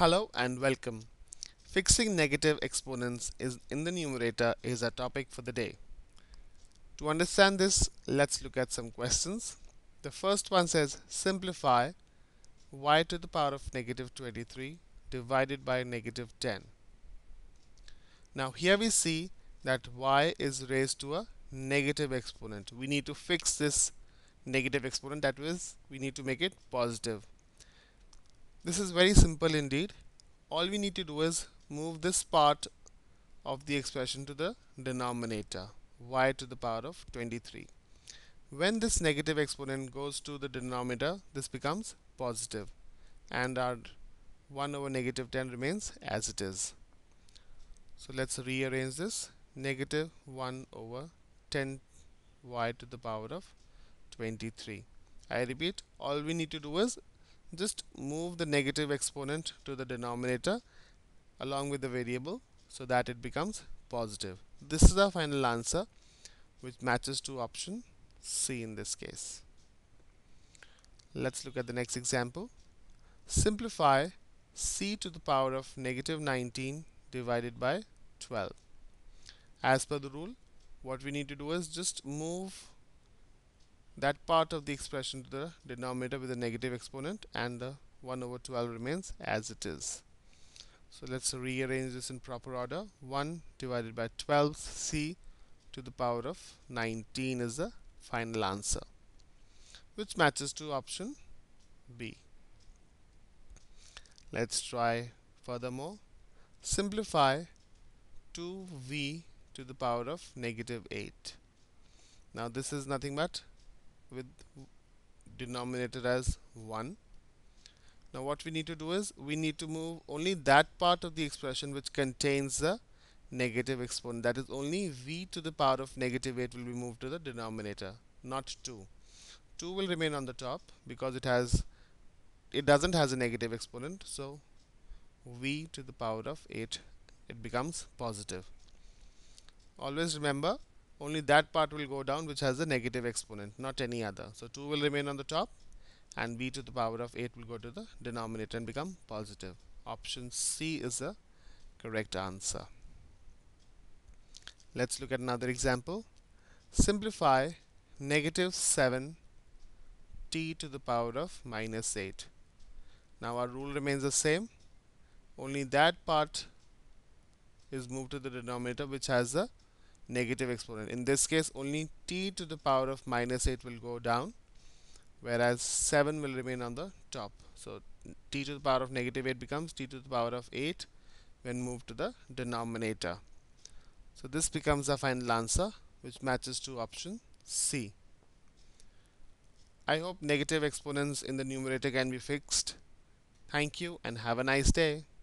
Hello and welcome. Fixing negative exponents is in the numerator is a topic for the day. To understand this, let's look at some questions. The first one says simplify y to the power of negative 23 divided by negative 10. Now here we see that y is raised to a negative exponent. We need to fix this negative exponent that is we need to make it positive. This is very simple indeed. All we need to do is move this part of the expression to the denominator y to the power of 23. When this negative exponent goes to the denominator this becomes positive and our 1 over negative 10 remains as it is. So let's rearrange this negative 1 over 10 y to the power of 23. I repeat all we need to do is just move the negative exponent to the denominator along with the variable so that it becomes positive. This is our final answer which matches to option C in this case. Let's look at the next example. Simplify c to the power of negative 19 divided by 12. As per the rule, what we need to do is just move that part of the expression to the denominator with a negative exponent and the 1 over 12 remains as it is. So let's rearrange this in proper order. 1 divided by 12c to the power of 19 is the final answer which matches to option B. Let's try furthermore. Simplify 2v to the power of negative 8. Now this is nothing but with denominator as 1. Now what we need to do is we need to move only that part of the expression which contains the negative exponent that is only v to the power of negative 8 will be moved to the denominator not 2. 2 will remain on the top because it has it doesn't has a negative exponent so v to the power of 8 it becomes positive. Always remember only that part will go down which has a negative exponent not any other so 2 will remain on the top and b to the power of 8 will go to the denominator and become positive option c is the correct answer let's look at another example simplify negative 7 t to the power of minus 8 now our rule remains the same only that part is moved to the denominator which has a negative exponent. In this case, only t to the power of minus 8 will go down, whereas 7 will remain on the top. So t to the power of negative 8 becomes t to the power of 8 when moved to the denominator. So this becomes the final answer, which matches to option C. I hope negative exponents in the numerator can be fixed. Thank you and have a nice day.